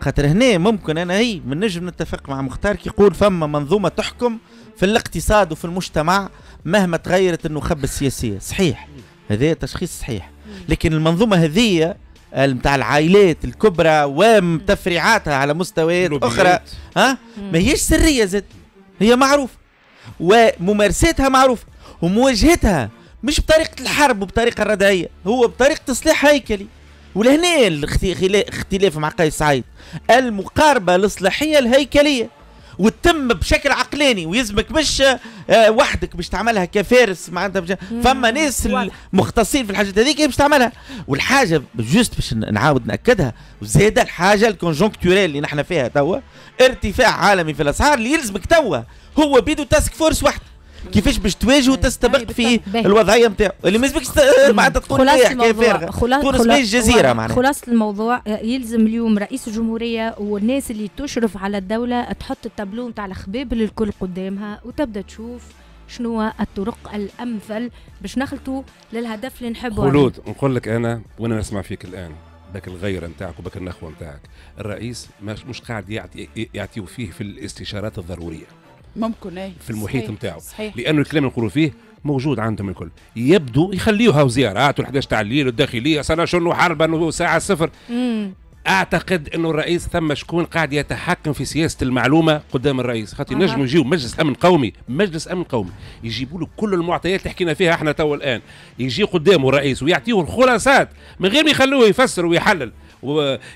خاطر هنا ممكن انا هي من نجم نتفق مع مختار كي يقول فما منظومه تحكم في الاقتصاد وفي المجتمع مهما تغيرت النخب السياسيه صحيح هذا تشخيص صحيح لكن المنظومه هذه نتاع العائلات الكبرى وتفريعاتها على مستويات اخرى ها ما هيش سريه زاد هي معروفه وممارساتها معروفه ومواجهتها مش بطريقه الحرب وبطريقه الردعيه هو بطريقه تصليح هيكلي ولهنا الاختلاف مع قيس سعيد المقاربة الإصلاحية الهيكلية وتتم بشكل عقلاني ويلزمك مش آه، وحدك باش تعملها كفارس معناتها فما ناس مختصين في الحاجات هذيك باش تعملها والحاجه جوست باش نعاود ناكدها وزاد الحاجه الكونجونكتورال اللي نحن فيها توا ارتفاع عالمي في الاسعار اللي يلزمك توا هو بيدو تاسك فورس واحد كيفاش باش تواجه وتستبق طيب، طيب، في طيب، الوضعيه نتاعو اللي ما يلزمكش معناتها تقول لي حكايه فارغه تونس ماهيش جزيره معناتها خلاصه الموضوع يلزم اليوم رئيس الجمهوريه والناس اللي تشرف على الدوله تحط التابلو نتاع الخباب للكل قدامها وتبدا تشوف شنو الطرق الامثل باش نخلطوا للهدف اللي نحبه خلود نقول لك انا وانا نسمع فيك الان باك الغيره نتاعك وباك النخوه نتاعك الرئيس مش, مش قاعد يعطي يعطيو فيه في الاستشارات الضروريه ممكن ايه في المحيط نتاعو لانه الكلام اللي نقولوا فيه موجود عندهم الكل يبدو يخليوها وزيارات وال11 الليل والداخليه سنه شنو حربا وساعه صفر مم. اعتقد انه الرئيس ثم شكون قاعد يتحكم في سياسه المعلومه قدام الرئيس خاطر نجموا يجيو مجلس امن قومي مجلس امن قومي يجيبوا له كل المعطيات اللي حكينا فيها احنا تو الان يجي قدامه الرئيس ويعطيه الخلاصات من غير ما يخلوه يفسر ويحلل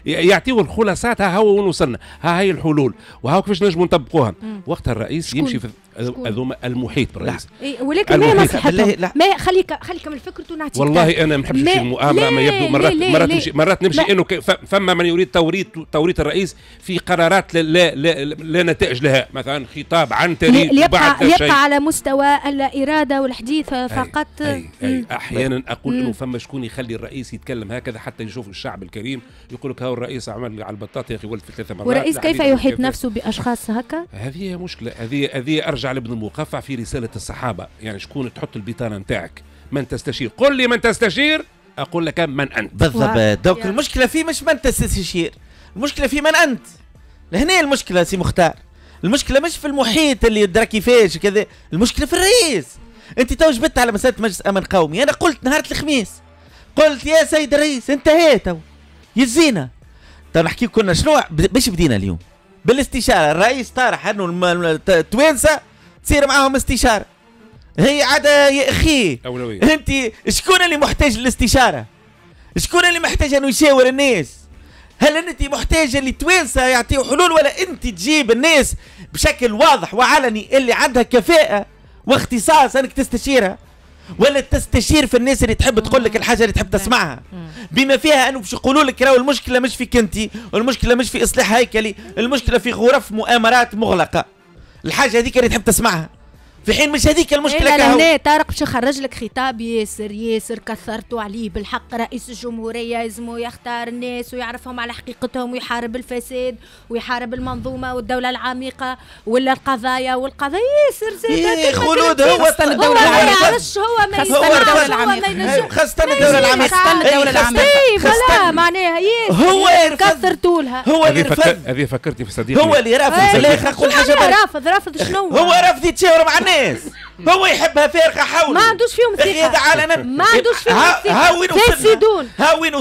يعطيو الخلاصات ها هو وين وصلنا ها هي الحلول وها كيفاش نجموا نطبقوها وقتها الرئيس يمشي في هذوما المحيط بالرئيس إيه، ولكن ما نصيحتهم ما خليك خليك من فكرته نعطيك والله انا ما نحبش نمشي المؤامره ما يبدو مرات ليه مرات ليه نمشي مرات نمشي انه فما من يريد توريط توريط الرئيس في قرارات لا لا, لا, لا نتائج لها مثلا خطاب عن تاريخ يبقى يبقى على مستوى الاراده والحديث فقط أي أي احيانا اقول انه فما شكون يخلي الرئيس يتكلم هكذا حتى يشوف الشعب الكريم يقول لك هاو الرئيس عمل على البطاطا يا اخي ولد في ثلاثه مرات والرئيس كيف يحيط نفسه باشخاص هكا؟ هذه مشكله هذه هذه ارجع جعل بن المقفع في رسالة الصحابة يعني شكون تحط البطانة نتاعك من تستشير قل لي من تستشير أقول لك من أنت بالضبط دوك يعني. المشكلة فيه مش من تستشير المشكلة في من أنت لهنا المشكلة سي مختار المشكلة مش في المحيط اللي يدرك كيفاش وكذا المشكلة في الرئيس انت تو جبت على مساله مجلس امن قومي انا قلت نهار الخميس قلت يا سيد الرئيس انتهيت تو يزينا تو نحكي كنا شنو باش بدينا اليوم بالاستشاره الرئيس طرح انه التوانسه تصير معاهم استشاره هي عاد يا اخي اولويه انت شكون اللي محتاج للاستشاره شكون اللي محتاج انه يشاور الناس هل انت محتاجه لتوانسه يعطيه حلول ولا انت تجيب الناس بشكل واضح وعلني اللي عندها كفاءه واختصاص انك تستشيرها ولا تستشير في الناس اللي تحب تقول لك الحاجه اللي تحب تسمعها بما فيها انه باش يقولوا لك راهو المشكله مش فيك انت والمشكله مش في اصلاح هيكلي المشكله في غرف مؤامرات مغلقه الحاجه هذيك اللي تحب تسمعها في حين مش هذيك المشكله لا هنا طارق باش يخرج لك خطاب ياسر ياسر كثرتوا عليه بالحق رئيس الجمهوريه يزمو يختار الناس ويعرفهم على حقيقتهم ويحارب الفساد ويحارب المنظومه والدوله العميقه ولا القضايا والقضايا ياسر زاد إيه، خلود هو الدوله العميقه هو ما يعرفش هو ما ينجمش خاصه الدوله العميقه خاصه الدوله العميقه خاصه معناها ياسر هو كثرتوا لها هو اللي رفض هذه فكرتي في صديقي هو اللي رافض إيه، في الاخر كل حاجه رافض رافض شنو هو رافض يتشاور مع الناس الناس هو يحبها فارقه حوله ما عندوش فيهم ثقه على نفسه ما عندوش فيهم ثقه ها وين وصلنا ها وين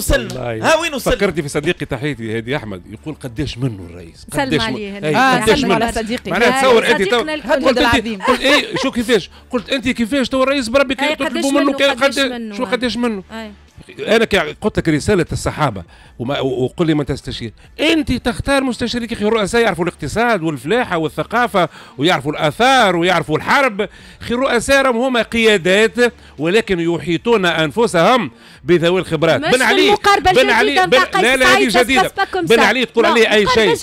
وصلنا ها وين وصلنا فكرتي في صديقي تحيتي هادي احمد يقول قداش منه الرئيس قداش منه قديش منه إيه، آه، صديقي معناها تصور انت قلت انت قلت اي شو كيفاش قلت انت كيفاش تو الرئيس بربي كيطلبوا إيه، تطلبوا منه قديش منه شو قداش منه انا قلت لك رساله الصحابه وقل لي من تستشير انت تختار مستشارك اخي الرؤساء يعرفوا الاقتصاد والفلاحه والثقافه ويعرفوا الاثار ويعرفوا الحرب اخي الرؤساء هم هما قيادات ولكن يحيطون انفسهم بذوي الخبرات بن علي بن علي بن لا لا هذه جديده بن علي تقول عليه اي شيء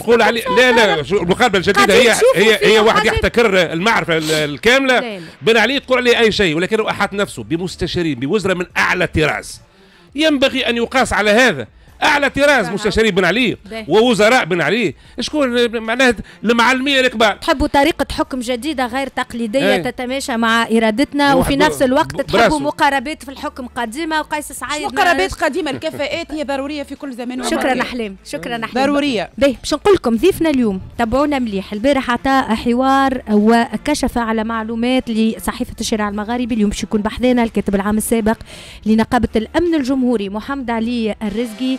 تقول عليه لا لا المقاربه الجديده هي هي هي واحد يحتكر المعرفه الكامله بن علي تقول عليه اي شيء ولكن احاط نفسه بمستشارين بوزراء من اعلى الاعتراض ينبغي أن يقاس على هذا اعلى طراز مستشارين بن علي ووزراء بن علي شكون معناها المعلميه الكبار تحبوا طريقه حكم جديده غير تقليديه ايه. تتماشى مع ارادتنا وفي نفس الوقت تحبوا مقاربات في الحكم قديمه وقيس سعيد مقاربات قديمه الكفاءات هي ضروريه في كل زمان شكرا احلام شكرا احلام ضروريه باهي باش نقول لكم ضيفنا اليوم تابعونا مليح البارح عطى حوار وكشف على معلومات لصحيفه الشارع المغاربي اليوم باش يكون بحذانا الكاتب العام السابق لنقابه الامن الجمهوري محمد علي الرزقي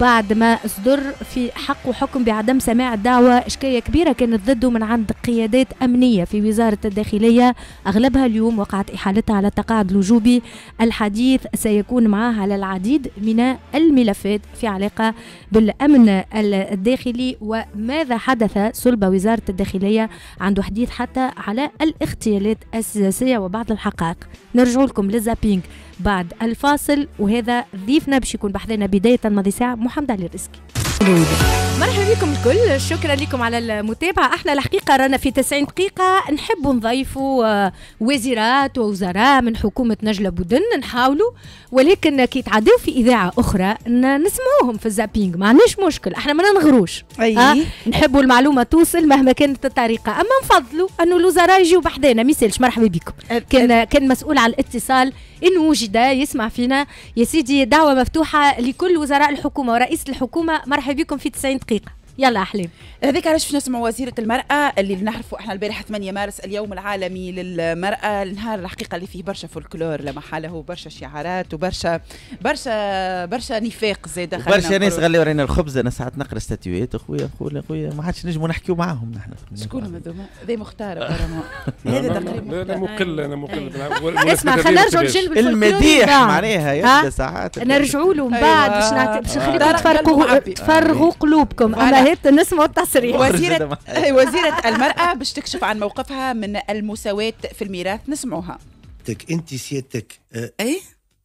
بعد ما صدر في حقه حكم بعدم سماع الدعوة إشكالية كبيرة كانت ضده من عند قيادات أمنية في وزارة الداخلية أغلبها اليوم وقعت إحالتها على التقاعد الوجوبي الحديث سيكون معاه على العديد من الملفات في علاقة بالأمن الداخلي وماذا حدث صلب وزارة الداخلية عنده حديث حتى على الاغتيالات السياسية وبعض الحقائق نرجع لكم للزابينج بعد الفاصل وهذا ضيفنا باش يكون بحثنا بداية ماضي ساعة محمد علي الرزقي مرحبا بكم الكل شكرا لكم على المتابعة احنا الحقيقة رانا في 90 دقيقة نحب نضيفوا آه، وزيرات ووزراء من حكومة نجلة بودن نحاولوا ولكن كي تعدوا في إذاعة أخرى نسمعوهم في الزابينغ ما عندناش مشكل احنا ما نغروش أي. أه؟ نحبوا المعلومة توصل مهما كانت الطريقة أما نفضلوا أنه الوزراء يجيوا بحدانا ما يسالش مرحبا بكم كان كان مسؤول على الاتصال انه وجد يسمع فينا يا سيدي دعوه مفتوحه لكل وزراء الحكومه ورئيس الحكومه مرحبا بكم في 90 دقيقه يلا احلام هذاك علاش باش نسمعوا وزيره المراه اللي نعرفوا احنا البارح 8 مارس اليوم العالمي للمراه النهار الحقيقه اللي فيه برشا فولكلور لا محاله برشا شعارات وبرشا برشا برشا نفاق زاد برشا ناس غلي ورينا الخبز انا ساعات نقرا ستاتيوات اخويا اخويا اخويا ما عادش نجموا نحكيوا معاهم نحن شكون هذوما هذا مختار هذا تقريبا انا مقل انا مقل أيوة. اسمع خلينا نرجعوا نجلبوا المديح نعم. معناها يبدا ساعات نرجعوا له من بعد باش آه. نخليكم آه. تفرقوا آه. تفرغوا قلوبكم اما هي الناس التصريح وزيرة إيه، وزيرة المرأة باش تكشف عن موقفها من المساواة في الميراث نسمعوها انت سيادتك أه، اي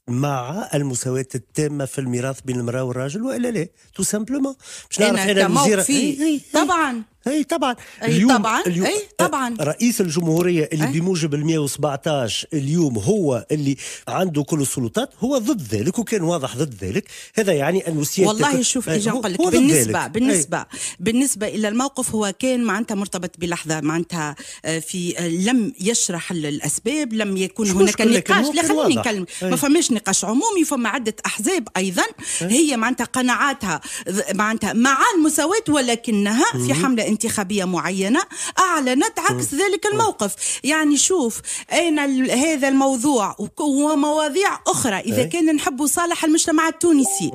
مع المساواة التامة في الميراث بين المرأة والراجل وإلا لا تو سامبلومون باش إيه، نعرف أنا, أنا الوزيرة إيه، طبعا اي طبعا اي اليوم طبعا اليوم اي طبعا أه، رئيس الجمهوريه اللي أي. بموجب ال 117 اليوم هو اللي عنده كل السلطات هو ضد ذلك وكان واضح ضد ذلك هذا يعني انه سيادتك والله شوف اجا أه، نقول لك بالنسبه بالنسبه أي. بالنسبه الى الموقف هو كان معناتها مرتبط بلحظه معناتها أه، في لم يشرح الاسباب لم يكن هناك نقاش لا خليني نكلم ما فماش نقاش عمومي فما عده احزاب ايضا أي. هي معناتها قناعاتها معناتها مع المساواه ولكنها في حمله انتخابيه معينه اعلنت عكس ذلك الموقف يعني شوف انا هذا الموضوع ومواضيع اخرى اذا إيه. كان نحب صالح المجتمع التونسي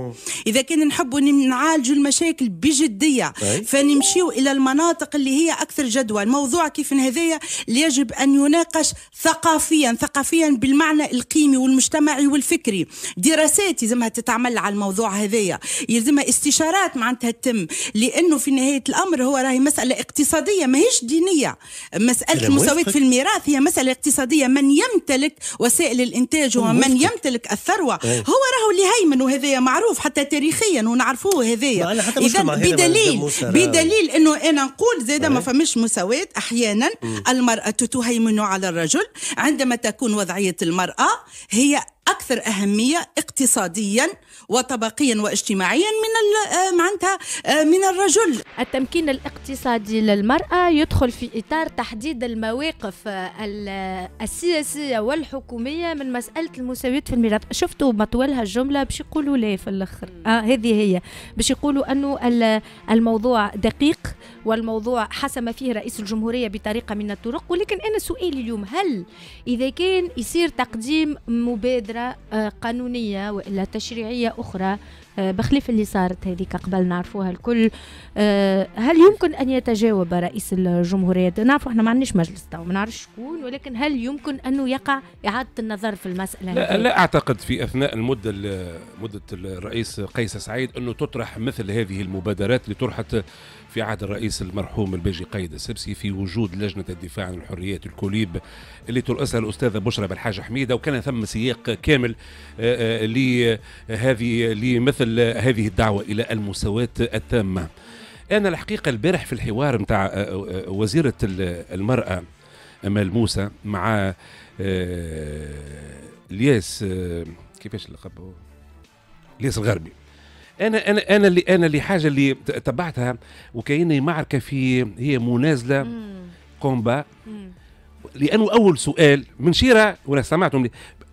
اذا كان نحب نعالج المشاكل بجديه إيه. فنمشيو الى المناطق اللي هي اكثر جدوى الموضوع كيف هذايا يجب ان يناقش ثقافيا ثقافيا بالمعنى القيمي والمجتمعي والفكري دراسات يلزمها تتعمل على الموضوع هذايا يلزمها استشارات معناتها تتم لانه في نهايه الامر هو راهي مسألة اقتصادية ماهيش دينية مسألة المساواة في الميراث هي مسألة اقتصادية من يمتلك وسائل الإنتاج ومن يمتلك الثروة أيه. هو راهو اللي هيمن وهذايا معروف حتى تاريخيا ونعرفوه هذايا إذا بدليل بدليل أنه أنا نقول أيه. ما فماش مساواة أحيانا المرأة تهيمن على الرجل عندما تكون وضعية المرأة هي اكثر اهميه اقتصاديا وطبقيا واجتماعيا من آه، معناتها آه، من الرجل. التمكين الاقتصادي للمراه يدخل في اطار تحديد المواقف آه، السياسيه والحكوميه من مساله المساواه في الميراث، شفتوا مطولها الجمله باش يقولوا لا في الاخر، آه هذه هي باش يقولوا انه الموضوع دقيق والموضوع حسم فيه رئيس الجمهوريه بطريقه من الطرق ولكن انا سؤالي اليوم هل اذا كان يصير تقديم مبادره إجراء آه، قانونية وإلا تشريعية أخرى آه، بخلاف اللي صارت هذيك قبل نعرفوها الكل آه، هل يمكن أن يتجاوب رئيس الجمهورية نعرفوا احنا ما عندناش مجلس ما نعرفش شكون ولكن هل يمكن أنه يقع إعادة النظر في المسألة لا, لا أعتقد في أثناء المدة مدة الرئيس قيس سعيد أنه تطرح مثل هذه المبادرات لطرحة في عهد الرئيس المرحوم الباجي قيد السبسي في وجود لجنة الدفاع عن الحريات الكوليب اللي ترأسها الأستاذة بشرى بالحاجة حميدة وكان ثم سياق كامل آه، آه، لهذه آه، لمثل هذه الدعوة إلى المساواة التامة أنا الحقيقة البارح في الحوار متاع وزيرة المرأة أمال موسى مع الياس كيفاش اللقب الياس الغربي انا انا انا اللي انا اللي حاجه اللي تبعتها وكاني معركه في هي منازله كومبا لانه اول سؤال من شيره ولا سمعتم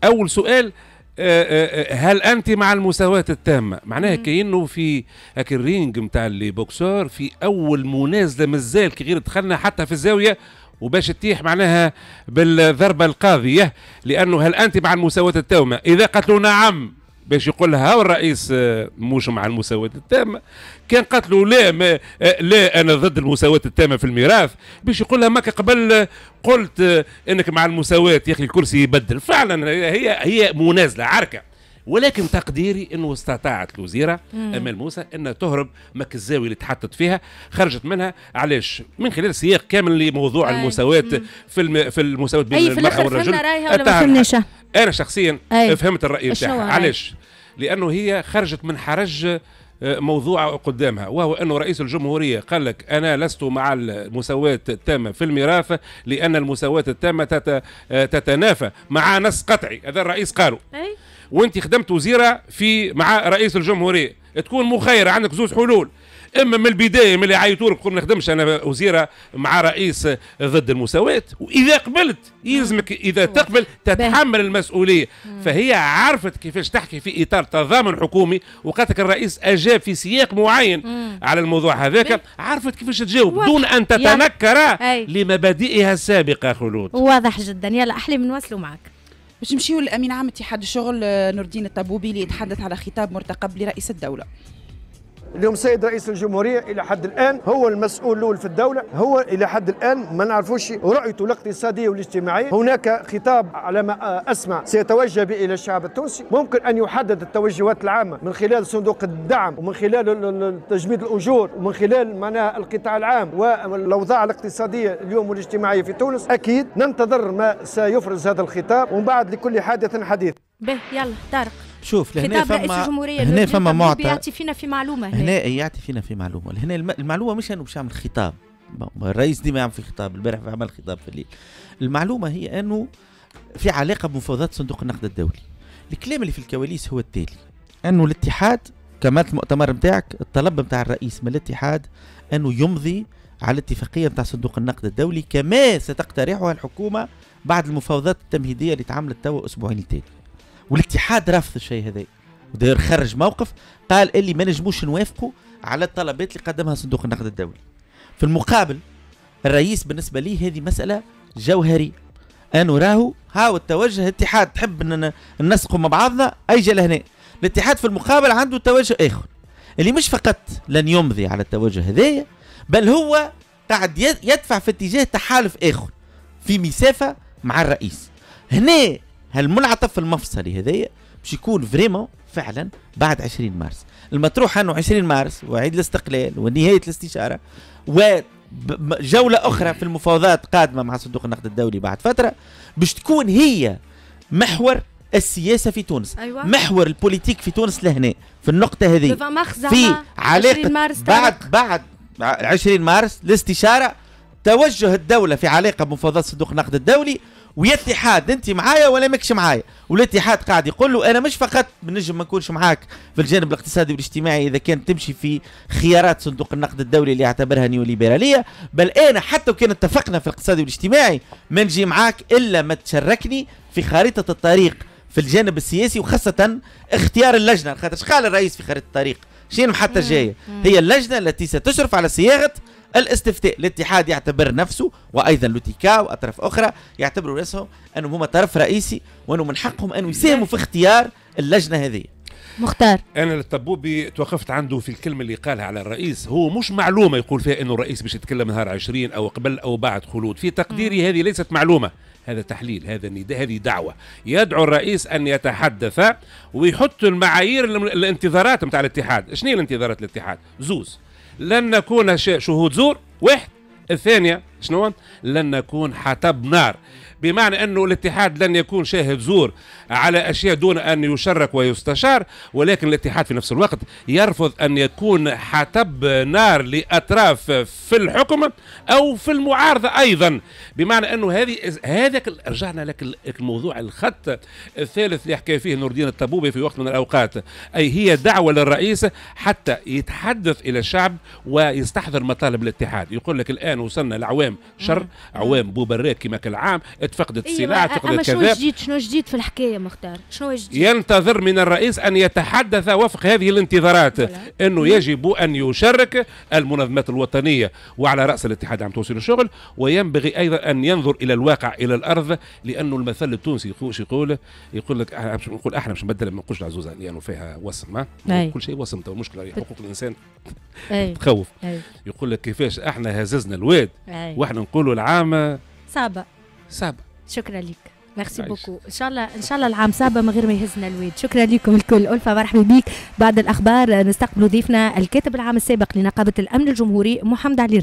اول سؤال آه، آه، آه، هل انت مع المساواه التامه معناها كانه في هاك الرينج نتاع اللي بوكسور في اول منازله مازال كي غير دخلنا حتى في الزاويه وباش تطيح معناها بالضربه القاضيه لانه هل انت مع المساواه التامه اذا قتلوا نعم باش يقول لها الرئيس آه، مش مع المساواة التامة كان قالت له لا ما آه، لا أنا ضد المساواة التامة في الميراث باش يقول لها ماك قبل آه، قلت أنك مع المساواة يا أخي الكرسي يبدل فعلا هي هي منازلة عركة ولكن تقديري انه استطاعت الوزيره امال موسى انها تهرب مك الزاويه اللي تحطت فيها خرجت منها علاش من خلال سياق كامل لموضوع المساواه في في المساواه بين المراه والرجل اي في الاخر فهمنا رايها ولا ما فهمناش انا شخصيا أي. فهمت الراي بتاعها علاش لانه هي خرجت من حرج آه، موضوع قدامها وهو أنه رئيس الجمهورية قال لك أنا لست مع المساواة التامة في الميراث لأن المساواة التامة آه، تتنافى مع نص قطعي هذا الرئيس قالوا أي؟ وانت خدمت وزيرة في مع رئيس الجمهورية تكون مخيرة عندك زوج حلول اما من البدايه ملي عيطوا لك ما نخدمش انا وزيره مع رئيس ضد المساواه واذا قبلت يلزمك اذا تقبل تتحمل المسؤوليه فهي عرفت كيفاش تحكي في اطار تضامن حكومي وقالت الرئيس اجاب في سياق معين على الموضوع هذاك عرفت كيفاش تجاوب دون ان تتنكر لمبادئها السابقه خلود واضح جدا يلا احلى من نواصلوا معك باش نمشيو لامين عام اتحاد الشغل نور الدين الطبوبي اللي يتحدث على خطاب مرتقب لرئيس الدوله اليوم السيد رئيس الجمهورية إلى حد الآن هو المسؤول الأول في الدولة هو إلى حد الآن ما نعرفوش رؤيته الاقتصادية والاجتماعية هناك خطاب على ما أسمع سيتوجه به إلى الشعب التونسي ممكن أن يحدد التوجهات العامة من خلال صندوق الدعم ومن خلال تجميد الأجور ومن خلال معناها القطاع العام والأوضاع الاقتصادية اليوم والاجتماعية في تونس أكيد ننتظر ما سيفرز هذا الخطاب ومن بعد لكل حادث حديث به يلا طارق شوف لهنا فما الجمهورية هنا فما معطى يعطي فينا في معلومة هنا, هنا يعطي فينا في معلومة هنا المعلومة مش أنه باش يعمل خطاب الرئيس ديما يعمل في خطاب البارح عمل خطاب في الليل المعلومة هي أنه في علاقة بمفاوضات صندوق النقد الدولي الكلام اللي في الكواليس هو التالي أنه الاتحاد كمالة المؤتمر نتاعك الطلب نتاع الرئيس من الاتحاد أنه يمضي على الاتفاقية نتاع صندوق النقد الدولي كما ستقترحها الحكومة بعد المفاوضات التمهيدية اللي تعملت توا أسبوعين التالي والاتحاد رافض الشيء هذا وداير خرج موقف قال اللي ما نجموش نوافقوا على الطلبات اللي قدمها صندوق النقد الدولي في المقابل الرئيس بالنسبه لي هذه مساله جوهريه انا راهو هاو التوجه اتحاد تحب ننسقوا مع بعضنا جهه لهنا الاتحاد في المقابل عنده توجه اخر اللي مش فقط لن يمضي على التوجه هذايا بل هو قاعد يدفع في اتجاه تحالف اخر في مسافه مع الرئيس هنا هالمنعطف المفصلي هذايا باش يكون فريمون فعلا بعد 20 مارس المطروح انه 20 مارس وعيد الاستقلال ونهايه الاستشاره وجوله اخرى في المفاوضات قادمه مع صندوق النقد الدولي بعد فتره باش تكون هي محور السياسه في تونس أيوة. محور البوليتيك في تونس لهنا في النقطه هذه في علاقه مارس بعد بعد 20 مارس الاستشاره توجه الدوله في علاقه بمفاوضات صندوق النقد الدولي ويا اتحاد انت معايا ولا ماكش معايا والاتحاد قاعد يقول له انا مش فقط بنجم ما نكونش معاك في الجانب الاقتصادي والاجتماعي اذا كانت تمشي في خيارات صندوق النقد الدولي اللي يعتبرها نيوليبراليه بل انا حتى وكان اتفقنا في الاقتصادي والاجتماعي ما نجي معاك الا ما تشاركني في خريطه الطريق في الجانب السياسي وخاصه اختيار اللجنه خاطر قال الرئيس في خريطه الطريق شنو حتى الجاية هي اللجنه التي ستشرف على صياغه الاستفتاء الاتحاد يعتبر نفسه وايضا لوتيكا واطراف اخرى يعتبروا نفسهم انهم هما طرف رئيسي وانه من حقهم ان يساهموا في اختيار اللجنه هذه مختار انا الطبوبي توقفت عنده في الكلمه اللي قالها على الرئيس هو مش معلومه يقول فيها انه الرئيس باش يتكلم نهار 20 او قبل او بعد خلود في تقديري هذه ليست معلومه هذا تحليل هذا نداء هذه دعوه يدعو الرئيس ان يتحدث ويحط المعايير الانتظارات نتاع الاتحاد شنو هي الانتظارات الاتحاد زوز لن نكون شهود زور واحد الثانية شنو لن نكون حطب نار بمعنى أنه الاتحاد لن يكون شاهد زور على أشياء دون أن يشرك ويستشار ولكن الاتحاد في نفس الوقت يرفض أن يكون حطب نار لأطراف في الحكم أو في المعارضة أيضا بمعنى أنه هذه هذاك رجعنا لك الموضوع الخط الثالث اللي حكى فيه نور الدين الطبوبي في وقت من الأوقات أي هي دعوة للرئيس حتى يتحدث إلى الشعب ويستحضر مطالب الاتحاد يقول لك الآن وصلنا لعوام شر عوام بوبراك كما كالعام فقدت السلاح أيوة. فقدت كذا شنو جديد شنو جديد في الحكايه مختار شنو جديد ينتظر من الرئيس ان يتحدث وفق هذه الانتظارات انه يجب ان يشارك المنظمات الوطنيه وعلى راس الاتحاد عم توصل الشغل وينبغي ايضا ان ينظر الى الواقع الى الارض لانه المثل التونسي يقول يقول لك نقول احنا مش نبدل ما نقولش العزوزه لانه يعني فيها وسم كل شيء وسم تو مشكله يعني حقوق الانسان أي. تخوف أي. يقول لك كيفاش احنا هززنا الواد واحنا نقولوا العام صعبه صعبه شكرا لك ميرسي بوكو ان شاء الله ان شاء الله العام صعبه من غير ما يهزنا الواد شكرا لكم الكل الفا مرحبا بيك بعد الاخبار نستقبل ضيفنا الكاتب العام السابق لنقابه الامن الجمهوري محمد علي الرجل.